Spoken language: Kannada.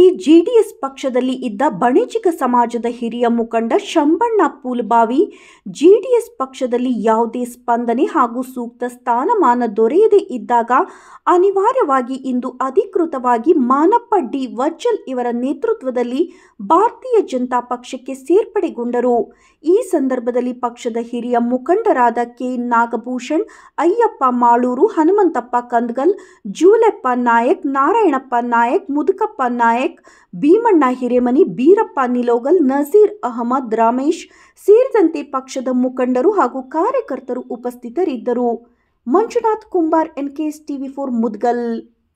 ಈ ಜೆಡಿಎಸ್ ಪಕ್ಷದಲ್ಲಿ ಇದ್ದ ವಣಿಜಿಕ ಸಮಾಜದ ಹಿರಿಯ ಮುಖಂಡ ಶಂಬಣ್ಣ ಪೂಲ್ಬಾವಿ ಜೆಡಿಎಸ್ ಪಕ್ಷದಲ್ಲಿ ಯಾವುದೇ ಸ್ಪಂದನೆ ಹಾಗೂ ಸೂಕ್ತ ಸ್ಥಾನಮಾನ ದೊರೆಯದೇ ಇದ್ದಾಗ ಅನಿವಾರ್ಯವಾಗಿ ಇಂದು ಅಧಿಕೃತವಾಗಿ ಮಾನಪ್ಪ ಡಿ ವಜ್ಜಲ್ ಇವರ ನೇತೃತ್ವದಲ್ಲಿ ಭಾರತೀಯ ಜನತಾ ಪಕ್ಷಕ್ಕೆ ಸೇರ್ಪಡೆಗೊಂಡರು ಈ ಸಂದರ್ಭದಲ್ಲಿ ಪಕ್ಷದ ಹಿರಿಯ ಮುಖಂಡರಾದ ಕೆ ನಾಗಭೂಷಣ್ ಅಯ್ಯಪ್ಪ ಮಾಳೂರು ಹನುಮಂತಪ್ಪ ಕಂದ್ಗಲ್ ಜೂಲೆಪ್ಪ ನಾಯಕ್ ನಾರಾಯಣಪ್ಪ ನಾಯಕ್ ಮುದುಕಪ್ಪ ನಾಯಕ್ ನಾಯಕ್ ಭೀಮಣ್ಣ ಹಿರೇಮನಿ ಬೀರಪ್ಪ ನಿಲೋಗಲ್ ನಸೀರ್ ಅಹಮದ್ ರಾಮೇಶ್ ಸೇರಿದಂತೆ ಪಕ್ಷದ ಮುಖಂಡರು ಹಾಗೂ ಕಾರ್ಯಕರ್ತರು ಉಪಸ್ಥಿತರಿದ್ದರು Manjunath Kumbar NKS TV four Mudgal